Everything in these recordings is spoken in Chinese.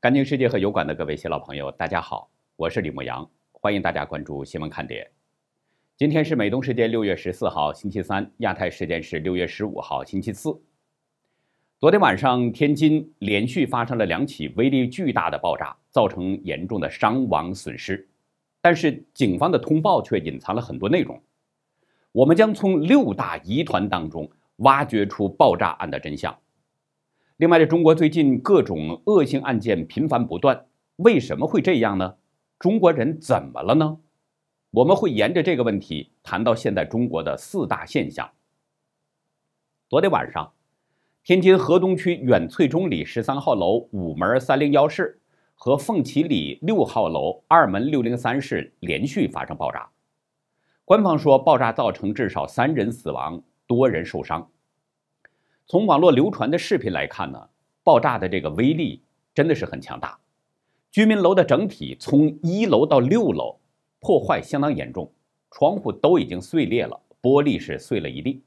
干净世界和油管的各位新老朋友，大家好，我是李牧阳，欢迎大家关注新闻看点。今天是美东时间六月十四号星期三，亚太时间是六月十五号星期四。昨天晚上，天津连续发生了两起威力巨大的爆炸，造成严重的伤亡损失。但是警方的通报却隐藏了很多内容。我们将从六大疑团当中挖掘出爆炸案的真相。另外，这中国最近各种恶性案件频繁不断，为什么会这样呢？中国人怎么了呢？我们会沿着这个问题谈到现在中国的四大现象。昨天晚上，天津河东区远翠中里十三号楼五门三零幺室和凤起里六号楼二门六零三室连续发生爆炸，官方说爆炸造成至少三人死亡，多人受伤。从网络流传的视频来看呢，爆炸的这个威力真的是很强大。居民楼的整体从一楼到六楼，破坏相当严重，窗户都已经碎裂了，玻璃是碎了一地。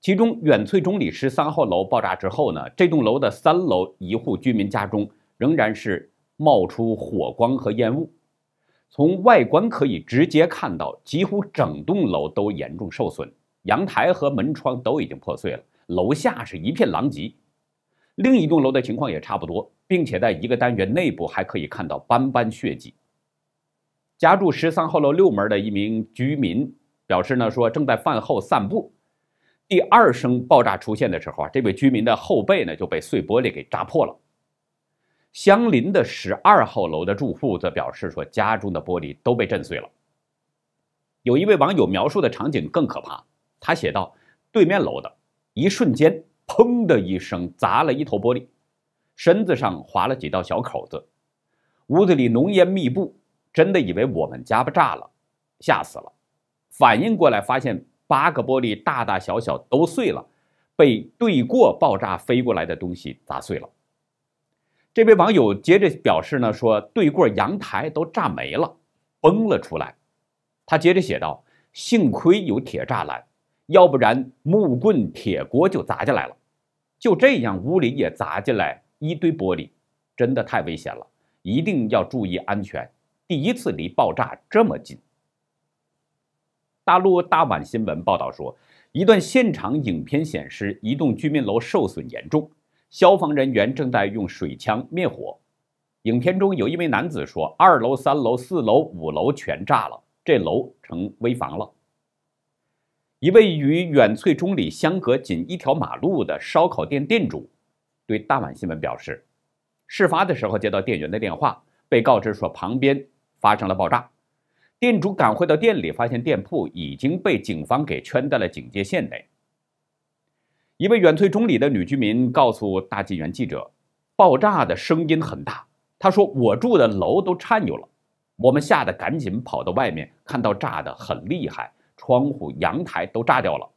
其中远翠中里十三号楼爆炸之后呢，这栋楼的三楼一户居民家中仍然是冒出火光和烟雾。从外观可以直接看到，几乎整栋楼都严重受损，阳台和门窗都已经破碎了。楼下是一片狼藉，另一栋楼的情况也差不多，并且在一个单元内部还可以看到斑斑血迹。家住十三号楼六门的一名居民表示呢，说正在饭后散步，第二声爆炸出现的时候啊，这位居民的后背呢就被碎玻璃给扎破了。相邻的十二号楼的住户则表示说，家中的玻璃都被震碎了。有一位网友描述的场景更可怕，他写道：“对面楼的。”一瞬间，砰的一声砸了一头玻璃，身子上划了几道小口子，屋子里浓烟密布，真的以为我们家被炸了，吓死了。反应过来，发现八个玻璃大大小小都碎了，被对过爆炸飞过来的东西砸碎了。这位网友接着表示呢，说对过阳台都炸没了，崩了出来。他接着写道：“幸亏有铁栅栏。”要不然木棍铁锅就砸进来了，就这样，屋里也砸进来一堆玻璃，真的太危险了，一定要注意安全。第一次离爆炸这么近。大陆大晚新闻报道说，一段现场影片显示，一栋居民楼受损严重，消防人员正在用水枪灭火。影片中有一位男子说：“二楼、三楼、四楼、五楼全炸了，这楼成危房了。”一位与远翠中里相隔仅一条马路的烧烤店店主对大碗新闻表示，事发的时候接到店员的电话，被告知说旁边发生了爆炸。店主赶回到店里，发现店铺已经被警方给圈在了警戒线内。一位远翠中里的女居民告诉大纪元记者，爆炸的声音很大，她说我住的楼都颤悠了，我们吓得赶紧跑到外面，看到炸得很厉害。窗户、阳台都炸掉了。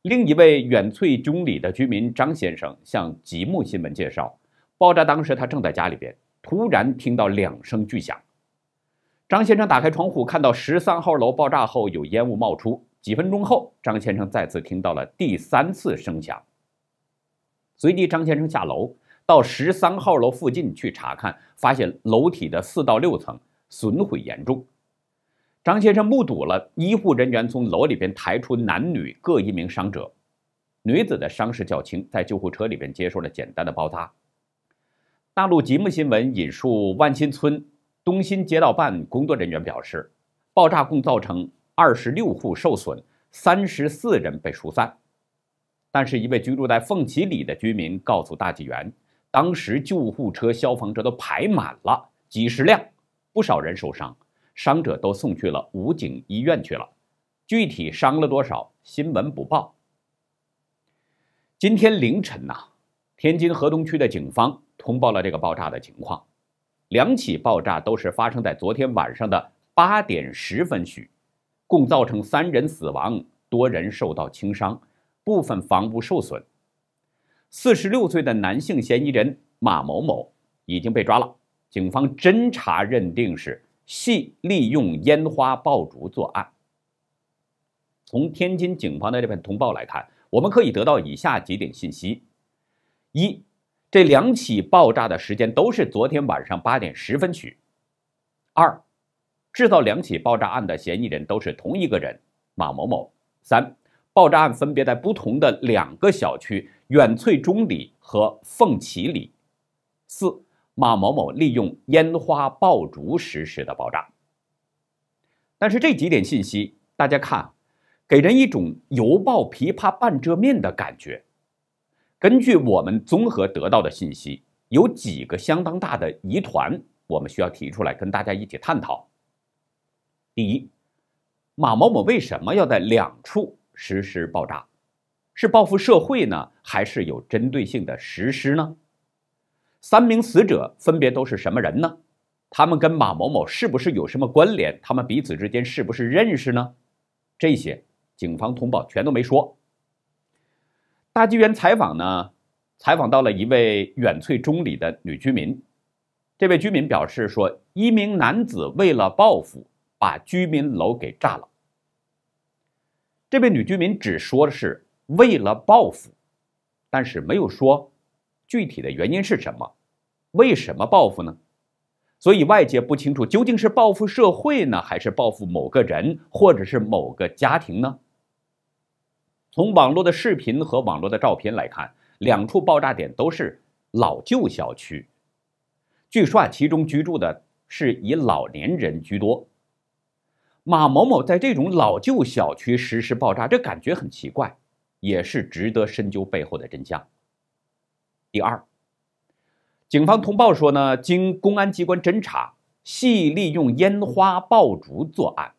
另一位远翠军里的居民张先生向吉木新闻介绍，爆炸当时他正在家里边，突然听到两声巨响。张先生打开窗户，看到十三号楼爆炸后有烟雾冒出。几分钟后，张先生再次听到了第三次声响。随即，张先生下楼到十三号楼附近去查看，发现楼体的四到六层损毁严重。张先生目睹了医护人员从楼里边抬出男女各一名伤者，女子的伤势较轻，在救护车里边接受了简单的包扎。大陆吉木新闻引述万新村东新街道办工作人员表示，爆炸共造成二十六户受损，三十四人被疏散。但是，一位居住在凤起里的居民告诉大纪元，当时救护车、消防车都排满了几十辆，不少人受伤。伤者都送去了武警医院去了，具体伤了多少新闻不报。今天凌晨呐，天津河东区的警方通报了这个爆炸的情况，两起爆炸都是发生在昨天晚上的八点十分许，共造成三人死亡，多人受到轻伤，部分房屋受损。四十六岁的男性嫌疑人马某某已经被抓了，警方侦查认定是。系利用烟花爆竹作案。从天津警方的这份通报来看，我们可以得到以下几点信息：一，这两起爆炸的时间都是昨天晚上八点十分许；二，制造两起爆炸案的嫌疑人都是同一个人马某某；三，爆炸案分别在不同的两个小区远翠中里和凤起里；四。马某某利用烟花爆竹实施的爆炸，但是这几点信息，大家看，给人一种“犹抱琵琶半遮面”的感觉。根据我们综合得到的信息，有几个相当大的疑团，我们需要提出来跟大家一起探讨。第一，马某某为什么要在两处实施爆炸？是报复社会呢，还是有针对性的实施呢？三名死者分别都是什么人呢？他们跟马某某是不是有什么关联？他们彼此之间是不是认识呢？这些警方通报全都没说。大纪元采访呢，采访到了一位远翠中里的女居民，这位居民表示说，一名男子为了报复把居民楼给炸了。这位女居民只说的是为了报复，但是没有说。具体的原因是什么？为什么报复呢？所以外界不清楚究竟是报复社会呢，还是报复某个人，或者是某个家庭呢？从网络的视频和网络的照片来看，两处爆炸点都是老旧小区，据说啊，其中居住的是以老年人居多。马某某在这种老旧小区实施爆炸，这感觉很奇怪，也是值得深究背后的真相。第二，警方通报说呢，经公安机关侦查，系利用烟花爆竹作案。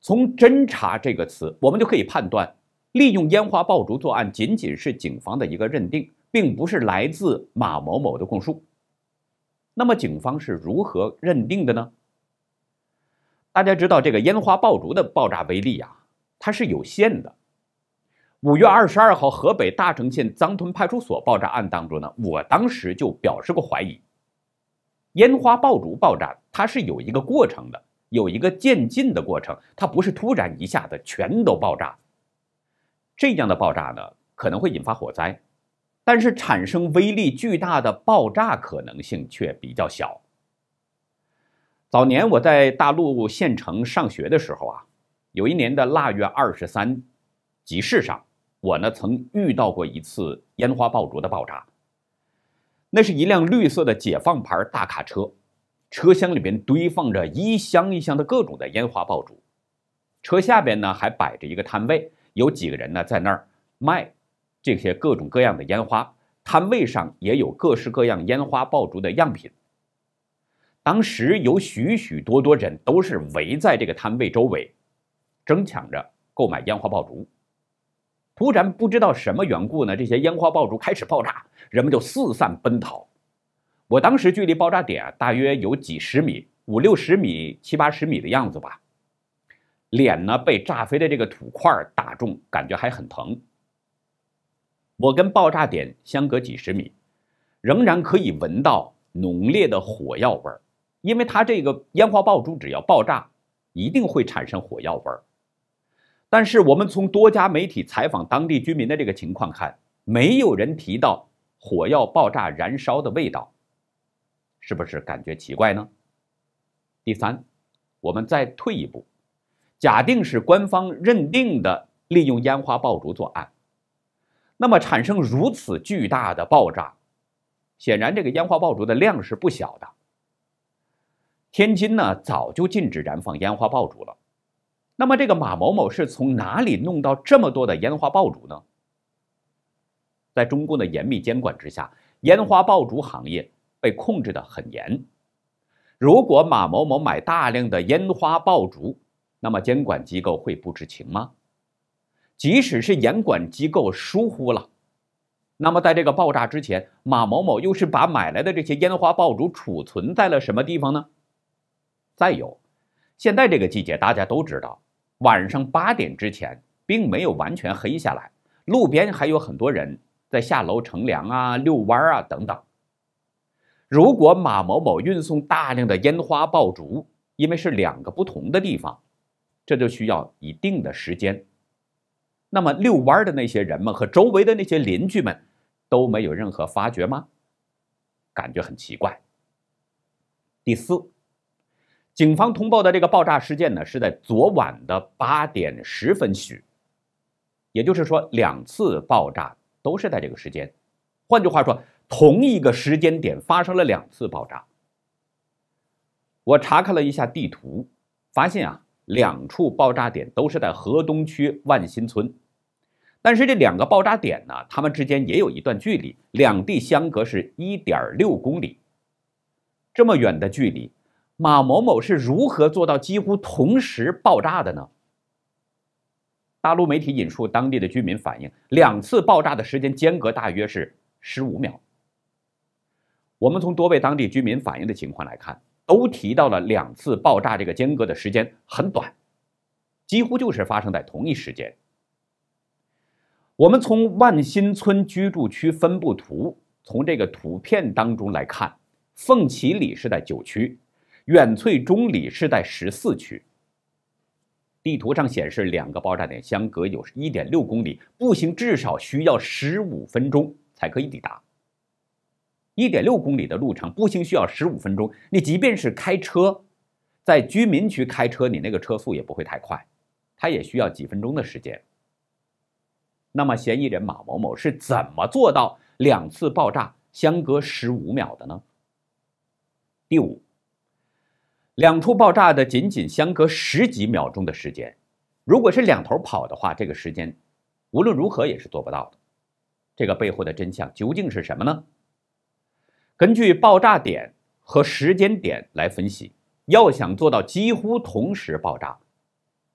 从“侦查”这个词，我们就可以判断，利用烟花爆竹作案仅仅是警方的一个认定，并不是来自马某某的供述。那么，警方是如何认定的呢？大家知道，这个烟花爆竹的爆炸威力呀，它是有限的。五月二十二号，河北大城县张屯派出所爆炸案当中呢，我当时就表示过怀疑。烟花爆竹爆炸，它是有一个过程的，有一个渐进的过程，它不是突然一下子全都爆炸。这样的爆炸呢，可能会引发火灾，但是产生威力巨大的爆炸可能性却比较小。早年我在大陆县城上学的时候啊，有一年的腊月二十三，集市上。我呢曾遇到过一次烟花爆竹的爆炸，那是一辆绿色的解放牌大卡车，车厢里边堆放着一箱一箱的各种的烟花爆竹，车下边呢还摆着一个摊位，有几个人呢在那儿卖这些各种各样的烟花，摊位上也有各式各样烟花爆竹的样品。当时有许许多多人都是围在这个摊位周围，争抢着购买烟花爆竹。突然不知道什么缘故呢，这些烟花爆竹开始爆炸，人们就四散奔逃。我当时距离爆炸点大约有几十米、五六十米、七八十米的样子吧。脸呢被炸飞的这个土块打中，感觉还很疼。我跟爆炸点相隔几十米，仍然可以闻到浓烈的火药味儿，因为它这个烟花爆竹只要爆炸，一定会产生火药味儿。但是我们从多家媒体采访当地居民的这个情况看，没有人提到火药爆炸燃烧的味道，是不是感觉奇怪呢？第三，我们再退一步，假定是官方认定的利用烟花爆竹作案，那么产生如此巨大的爆炸，显然这个烟花爆竹的量是不小的。天津呢早就禁止燃放烟花爆竹了。那么这个马某某是从哪里弄到这么多的烟花爆竹呢？在中共的严密监管之下，烟花爆竹行业被控制的很严。如果马某某买大量的烟花爆竹，那么监管机构会不知情吗？即使是严管机构疏忽了，那么在这个爆炸之前，马某某又是把买来的这些烟花爆竹储存在了什么地方呢？再有，现在这个季节大家都知道。晚上八点之前，并没有完全黑下来，路边还有很多人在下楼乘凉啊、遛弯啊等等。如果马某某运送大量的烟花爆竹，因为是两个不同的地方，这就需要一定的时间。那么遛弯的那些人们和周围的那些邻居们都没有任何发觉吗？感觉很奇怪。第四。警方通报的这个爆炸事件呢，是在昨晚的八点十分许，也就是说，两次爆炸都是在这个时间。换句话说，同一个时间点发生了两次爆炸。我查看了一下地图，发现啊，两处爆炸点都是在河东区万新村，但是这两个爆炸点呢，它们之间也有一段距离，两地相隔是一点六公里，这么远的距离。马某某是如何做到几乎同时爆炸的呢？大陆媒体引述当地的居民反映，两次爆炸的时间间隔大约是十五秒。我们从多位当地居民反映的情况来看，都提到了两次爆炸这个间隔的时间很短，几乎就是发生在同一时间。我们从万新村居住区分布图从这个图片当中来看，凤起里是在九区。远翠中里是在十四区。地图上显示，两个爆炸点相隔有一点六公里，步行至少需要十五分钟才可以抵达。一点六公里的路程，步行需要十五分钟。你即便是开车，在居民区开车，你那个车速也不会太快，它也需要几分钟的时间。那么，嫌疑人马某某是怎么做到两次爆炸相隔十五秒的呢？第五。两处爆炸的仅仅相隔十几秒钟的时间，如果是两头跑的话，这个时间无论如何也是做不到的。这个背后的真相究竟是什么呢？根据爆炸点和时间点来分析，要想做到几乎同时爆炸，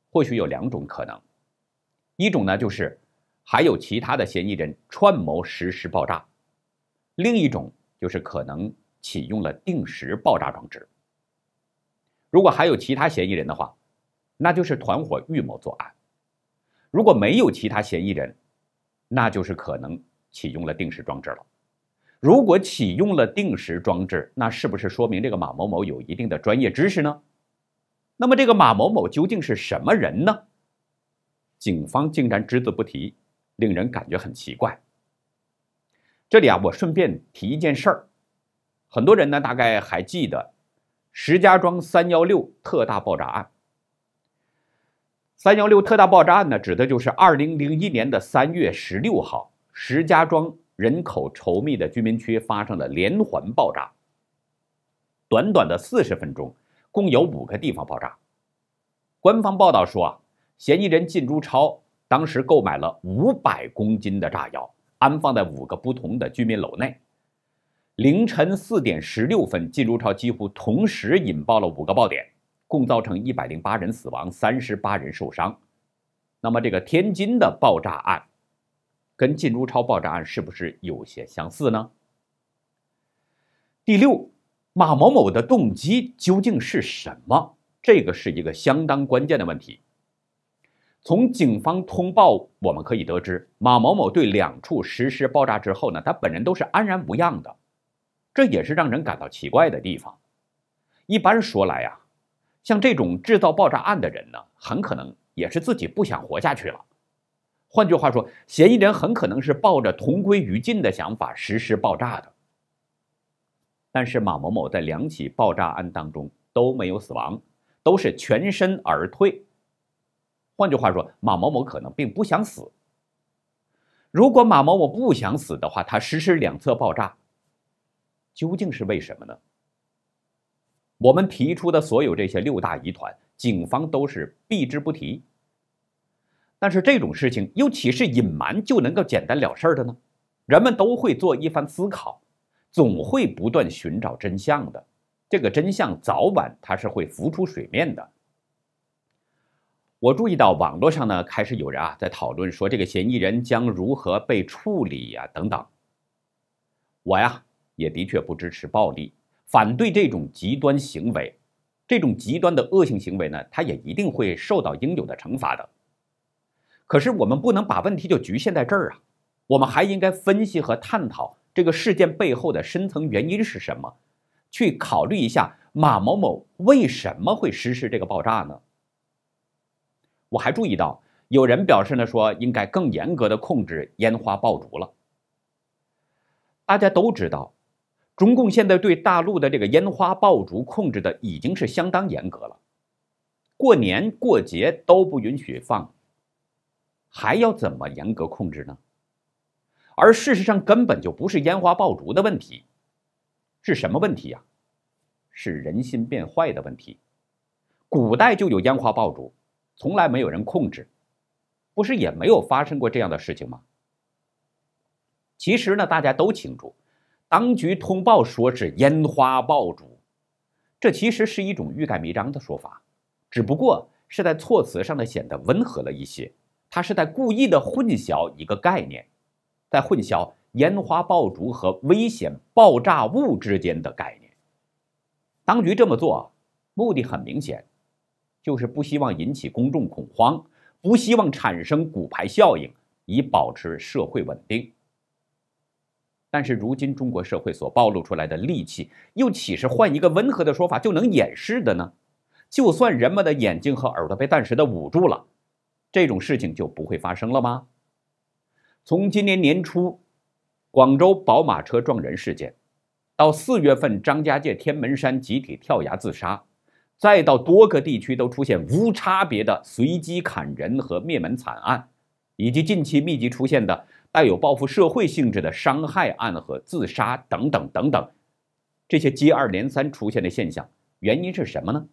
或许有两种可能：一种呢就是还有其他的嫌疑人串谋实施爆炸；另一种就是可能启用了定时爆炸装置。如果还有其他嫌疑人的话，那就是团伙预谋作案；如果没有其他嫌疑人，那就是可能启用了定时装置了。如果启用了定时装置，那是不是说明这个马某某有一定的专业知识呢？那么这个马某某究竟是什么人呢？警方竟然只字不提，令人感觉很奇怪。这里啊，我顺便提一件事儿，很多人呢大概还记得。石家庄三幺六特大爆炸案。三幺六特大爆炸案呢，指的就是二零零一年的三月十六号，石家庄人口稠密的居民区发生了连环爆炸。短短的四十分钟，共有五个地方爆炸。官方报道说啊，嫌疑人靳珠超当时购买了五百公斤的炸药，安放在五个不同的居民楼内。凌晨四点十六分，金珠超几乎同时引爆了五个爆点，共造成一百零八人死亡，三十八人受伤。那么，这个天津的爆炸案跟金珠超爆炸案是不是有些相似呢？第六，马某某的动机究竟是什么？这个是一个相当关键的问题。从警方通报我们可以得知，马某某对两处实施爆炸之后呢，他本人都是安然无恙的。这也是让人感到奇怪的地方。一般说来啊，像这种制造爆炸案的人呢，很可能也是自己不想活下去了。换句话说，嫌疑人很可能是抱着同归于尽的想法实施爆炸的。但是马某某在两起爆炸案当中都没有死亡，都是全身而退。换句话说，马某某可能并不想死。如果马某某不想死的话，他实施两侧爆炸。究竟是为什么呢？我们提出的所有这些六大疑团，警方都是避之不提。但是这种事情又岂是隐瞒就能够简单了事儿的呢？人们都会做一番思考，总会不断寻找真相的。这个真相早晚它是会浮出水面的。我注意到网络上呢开始有人啊在讨论说这个嫌疑人将如何被处理呀等等。我呀。也的确不支持暴力，反对这种极端行为，这种极端的恶性行为呢，它也一定会受到应有的惩罚的。可是我们不能把问题就局限在这儿啊，我们还应该分析和探讨这个事件背后的深层原因是什么，去考虑一下马某某为什么会实施这个爆炸呢？我还注意到，有人表示呢，说应该更严格的控制烟花爆竹了。大家都知道。中共现在对大陆的这个烟花爆竹控制的已经是相当严格了，过年过节都不允许放，还要怎么严格控制呢？而事实上根本就不是烟花爆竹的问题，是什么问题呀？是人心变坏的问题。古代就有烟花爆竹，从来没有人控制，不是也没有发生过这样的事情吗？其实呢，大家都清楚。当局通报说是烟花爆竹，这其实是一种欲盖弥彰的说法，只不过是在措辞上的显得温和了一些。他是在故意的混淆一个概念，在混淆烟花爆竹和危险爆炸物之间的概念。当局这么做，目的很明显，就是不希望引起公众恐慌，不希望产生骨牌效应，以保持社会稳定。但是如今中国社会所暴露出来的戾气，又岂是换一个温和的说法就能掩饰的呢？就算人们的眼睛和耳朵被暂时的捂住了，这种事情就不会发生了吗？从今年年初广州宝马车撞人事件，到四月份张家界天门山集体跳崖自杀，再到多个地区都出现无差别的随机砍人和灭门惨案，以及近期密集出现的。带有报复社会性质的伤害案和自杀等等等等，这些接二连三出现的现象，原因是什么呢？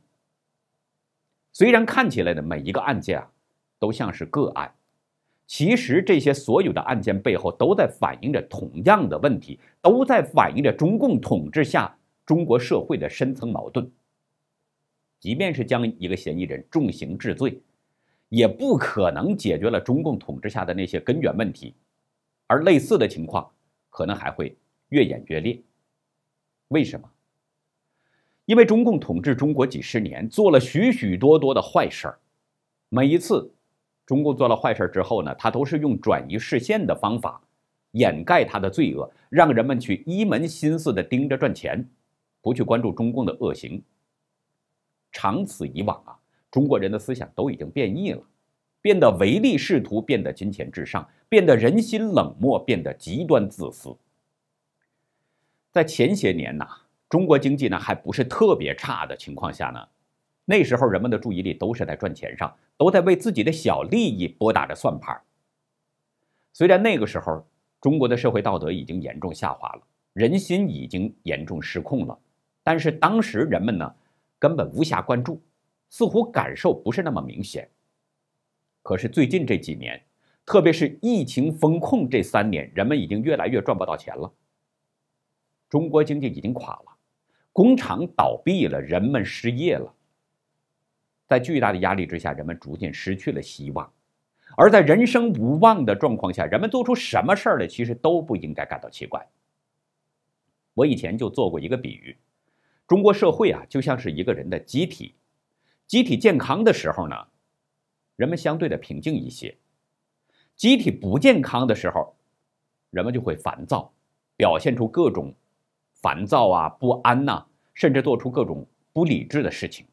虽然看起来的每一个案件啊，都像是个案，其实这些所有的案件背后都在反映着同样的问题，都在反映着中共统治下中国社会的深层矛盾。即便是将一个嫌疑人重刑治罪，也不可能解决了中共统治下的那些根源问题。而类似的情况可能还会越演越烈。为什么？因为中共统治中国几十年，做了许许多多的坏事儿。每一次中共做了坏事之后呢，他都是用转移视线的方法掩盖他的罪恶，让人们去一门心思的盯着赚钱，不去关注中共的恶行。长此以往啊，中国人的思想都已经变异了。变得唯利是图，变得金钱至上，变得人心冷漠，变得极端自私。在前些年呐，中国经济呢还不是特别差的情况下呢，那时候人们的注意力都是在赚钱上，都在为自己的小利益拨打着算盘。虽然那个时候中国的社会道德已经严重下滑了，人心已经严重失控了，但是当时人们呢根本无暇关注，似乎感受不是那么明显。可是最近这几年，特别是疫情封控这三年，人们已经越来越赚不到钱了。中国经济已经垮了，工厂倒闭了，人们失业了。在巨大的压力之下，人们逐渐失去了希望。而在人生无望的状况下，人们做出什么事儿来，其实都不应该感到奇怪。我以前就做过一个比喻，中国社会啊，就像是一个人的机体，机体健康的时候呢。人们相对的平静一些，机体不健康的时候，人们就会烦躁，表现出各种烦躁啊、不安呐，甚至做出各种不理智的事情。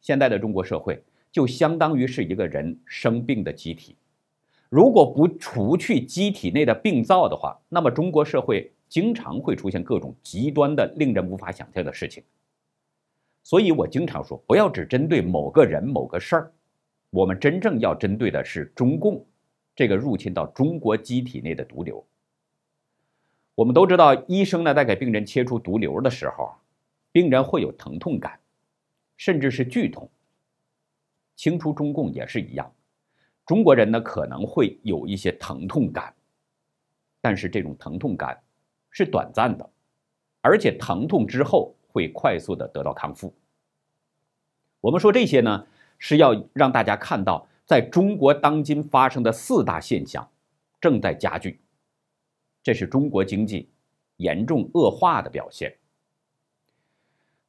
现在的中国社会就相当于是一个人生病的机体，如果不除去机体内的病灶的话，那么中国社会经常会出现各种极端的、令人无法想象的事情。所以我经常说，不要只针对某个人、某个事儿。我们真正要针对的是中共这个入侵到中国机体内的毒瘤。我们都知道，医生呢在给病人切除毒瘤的时候，病人会有疼痛感，甚至是剧痛。清除中共也是一样，中国人呢可能会有一些疼痛感，但是这种疼痛感是短暂的，而且疼痛之后会快速的得到康复。我们说这些呢。是要让大家看到，在中国当今发生的四大现象正在加剧，这是中国经济严重恶化的表现。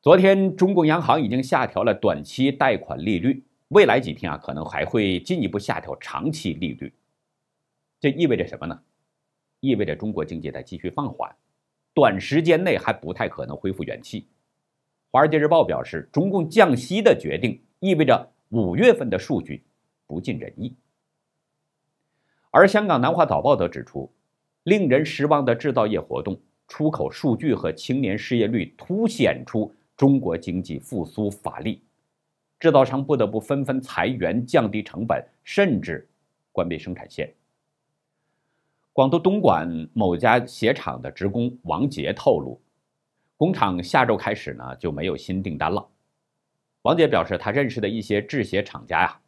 昨天，中共央行已经下调了短期贷款利率，未来几天啊，可能还会进一步下调长期利率。这意味着什么呢？意味着中国经济在继续放缓，短时间内还不太可能恢复元气。《华尔街日报》表示，中共降息的决定意味着。五月份的数据不尽人意，而香港南华早报则指出，令人失望的制造业活动、出口数据和青年失业率凸显出中国经济复苏乏力，制造商不得不纷纷裁员、降低成本，甚至关闭生产线。广东东莞某家鞋厂的职工王杰透露，工厂下周开始呢就没有新订单了。王杰表示，他认识的一些制鞋厂家呀，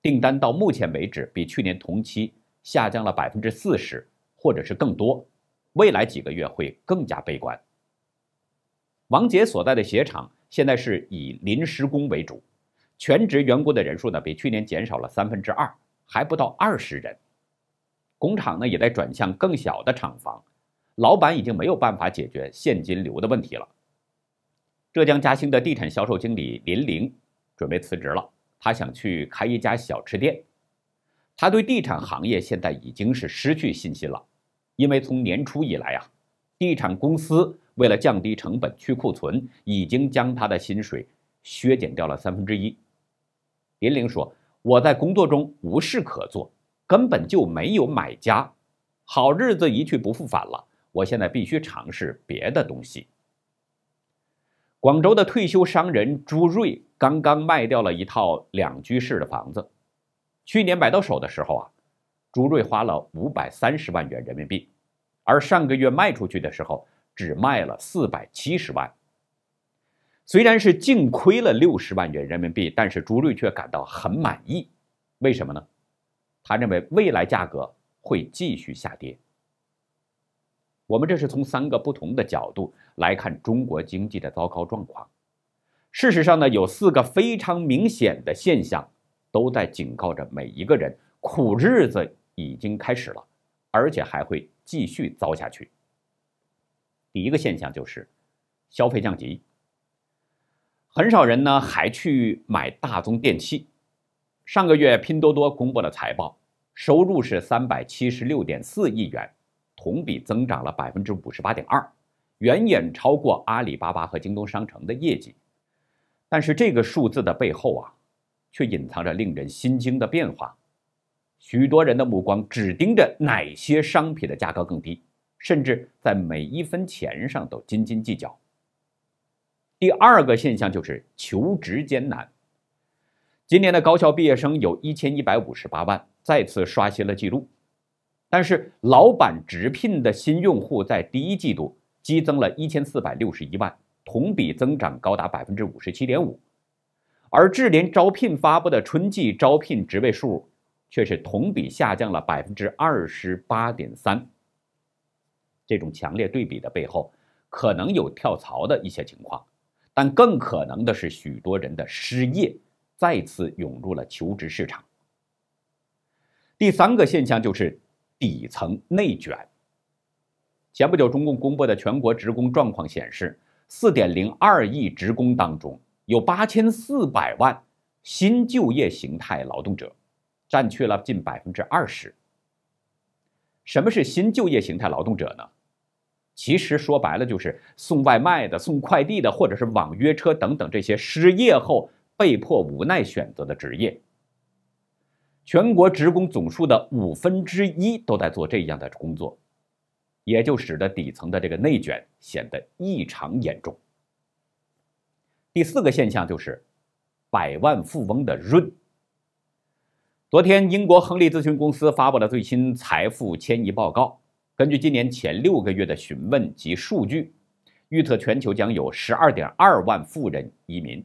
订单到目前为止比去年同期下降了百分之四十，或者是更多，未来几个月会更加悲观。王杰所在的鞋厂现在是以临时工为主，全职员工的人数呢比去年减少了三分之二，还不到二十人。工厂呢也在转向更小的厂房，老板已经没有办法解决现金流的问题了。浙江嘉兴的地产销售经理林玲准备辞职了。他想去开一家小吃店。他对地产行业现在已经是失去信心了，因为从年初以来啊，地产公司为了降低成本、去库存，已经将他的薪水削减掉了三分之一。林玲说：“我在工作中无事可做，根本就没有买家，好日子一去不复返了。我现在必须尝试别的东西。”广州的退休商人朱瑞刚刚卖掉了一套两居室的房子。去年买到手的时候啊，朱瑞花了五百三十万元人民币，而上个月卖出去的时候只卖了四百七十万。虽然是净亏了六十万元人民币，但是朱瑞却感到很满意。为什么呢？他认为未来价格会继续下跌。我们这是从三个不同的角度来看中国经济的糟糕状况。事实上呢，有四个非常明显的现象，都在警告着每一个人：苦日子已经开始了，而且还会继续糟下去。第一个现象就是消费降级，很少人呢还去买大宗电器。上个月拼多多公布了财报，收入是三百七十六点四亿元。同比增长了百分之五十八点二，远远超过阿里巴巴和京东商城的业绩。但是这个数字的背后啊，却隐藏着令人心惊的变化。许多人的目光只盯着哪些商品的价格更低，甚至在每一分钱上都斤斤计较。第二个现象就是求职艰难。今年的高校毕业生有一千一百五十八万，再次刷新了记录。但是，老板直聘的新用户在第一季度激增了一千四百六十一万，同比增长高达百分之五十七点五，而智联招聘发布的春季招聘职位数却是同比下降了百分之二十八点三。这种强烈对比的背后，可能有跳槽的一些情况，但更可能的是许多人的失业再次涌入了求职市场。第三个现象就是。底层内卷。前不久，中共公布的全国职工状况显示，四点零二亿职工当中，有八千四百万新就业形态劳动者，占去了近百分之二十。什么是新就业形态劳动者呢？其实说白了，就是送外卖的、送快递的，或者是网约车等等这些失业后被迫无奈选择的职业。全国职工总数的五分之一都在做这样的工作，也就使得底层的这个内卷显得异常严重。第四个现象就是百万富翁的润。昨天，英国亨利咨询公司发布了最新财富迁移报告，根据今年前六个月的询问及数据，预测全球将有12.2万富人移民。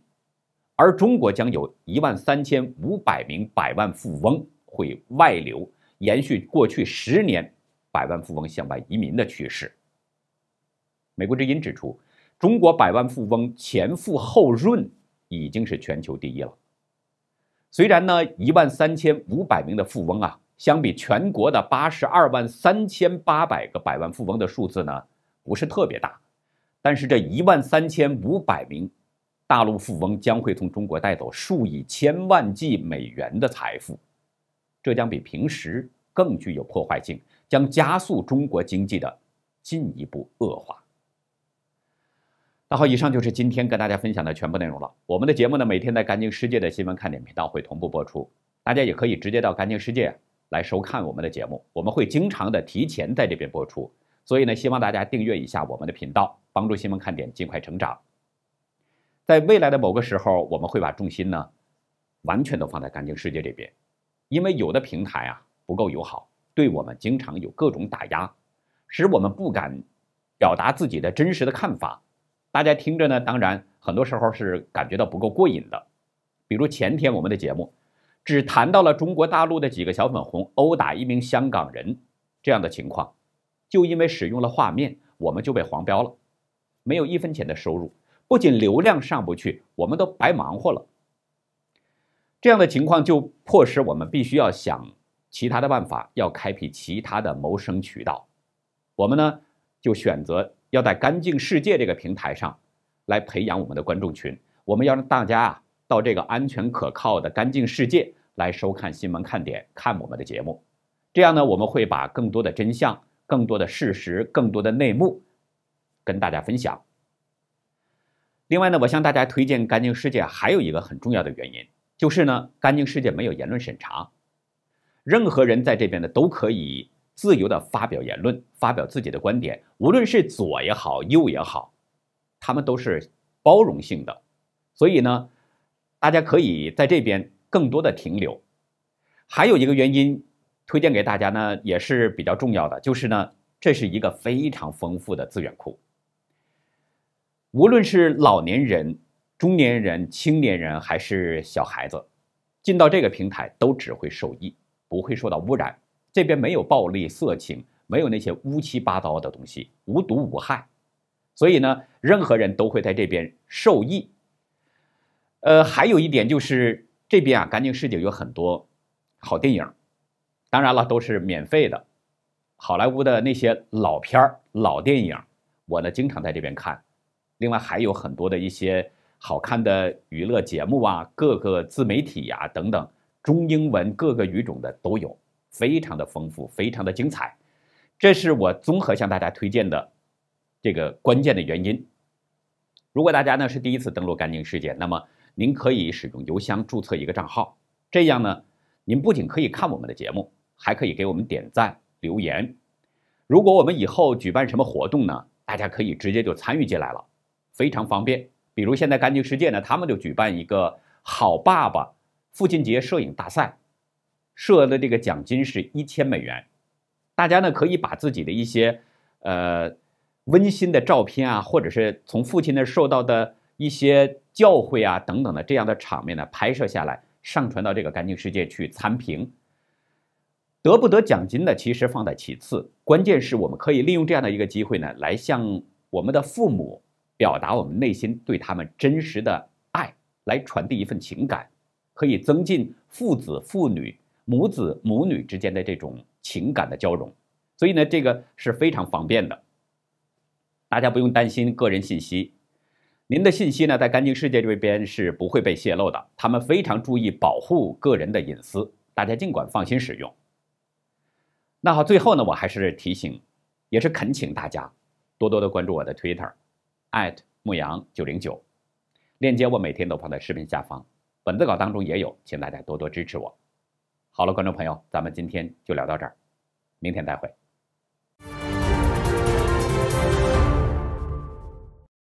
而中国将有一万三千五百名百万富翁会外流，延续过去十年百万富翁向外移民的趋势。美国之音指出，中国百万富翁前富后润已经是全球第一了。虽然呢，一万三千五百名的富翁啊，相比全国的八十二万三千八百个百万富翁的数字呢，不是特别大，但是这一万三千五百名。大陆富翁将会从中国带走数以千万计美元的财富，这将比平时更具有破坏性，将加速中国经济的进一步恶化。那好，以上就是今天跟大家分享的全部内容了。我们的节目呢，每天在《干净世界》的新闻看点频道会同步播出，大家也可以直接到《干净世界》来收看我们的节目。我们会经常的提前在这边播出，所以呢，希望大家订阅一下我们的频道，帮助新闻看点尽快成长。在未来的某个时候，我们会把重心呢，完全都放在干净世界这边，因为有的平台啊不够友好，对我们经常有各种打压，使我们不敢表达自己的真实的看法。大家听着呢，当然很多时候是感觉到不够过瘾的。比如前天我们的节目，只谈到了中国大陆的几个小粉红殴打一名香港人这样的情况，就因为使用了画面，我们就被黄标了，没有一分钱的收入。不仅流量上不去，我们都白忙活了。这样的情况就迫使我们必须要想其他的办法，要开辟其他的谋生渠道。我们呢，就选择要在“干净世界”这个平台上来培养我们的观众群。我们要让大家啊，到这个安全可靠的“干净世界”来收看新闻、看点、看我们的节目。这样呢，我们会把更多的真相、更多的事实、更多的内幕跟大家分享。另外呢，我向大家推荐干净世界，还有一个很重要的原因，就是呢，干净世界没有言论审查，任何人在这边呢都可以自由的发表言论，发表自己的观点，无论是左也好，右也好，他们都是包容性的，所以呢，大家可以在这边更多的停留。还有一个原因，推荐给大家呢，也是比较重要的，就是呢，这是一个非常丰富的资源库。无论是老年人、中年人、青年人还是小孩子，进到这个平台都只会受益，不会受到污染。这边没有暴力、色情，没有那些乌七八糟的东西，无毒无害。所以呢，任何人都会在这边受益。呃，还有一点就是这边啊，干净世界有很多好电影，当然了，都是免费的。好莱坞的那些老片老电影，我呢经常在这边看。另外还有很多的一些好看的娱乐节目啊，各个自媒体呀等等，中英文各个语种的都有，非常的丰富，非常的精彩。这是我综合向大家推荐的这个关键的原因。如果大家呢是第一次登录《干净世界》，那么您可以使用邮箱注册一个账号，这样呢您不仅可以看我们的节目，还可以给我们点赞留言。如果我们以后举办什么活动呢，大家可以直接就参与进来了。非常方便，比如现在干净世界呢，他们就举办一个好爸爸父亲节摄影大赛，设的这个奖金是一千美元。大家呢可以把自己的一些呃温馨的照片啊，或者是从父亲那受到的一些教诲啊等等的这样的场面呢拍摄下来，上传到这个干净世界去参评。得不得奖金呢？其实放在其次，关键是我们可以利用这样的一个机会呢，来向我们的父母。表达我们内心对他们真实的爱，来传递一份情感，可以增进父子、父女、母子、母女之间的这种情感的交融。所以呢，这个是非常方便的，大家不用担心个人信息。您的信息呢，在干净世界这边是不会被泄露的，他们非常注意保护个人的隐私，大家尽管放心使用。那好，最后呢，我还是提醒，也是恳请大家多多的关注我的 Twitter。牧羊九零九，链接我每天都放在视频下方，本子稿当中也有，请大家多多支持我。好了，观众朋友，咱们今天就聊到这儿，明天再会。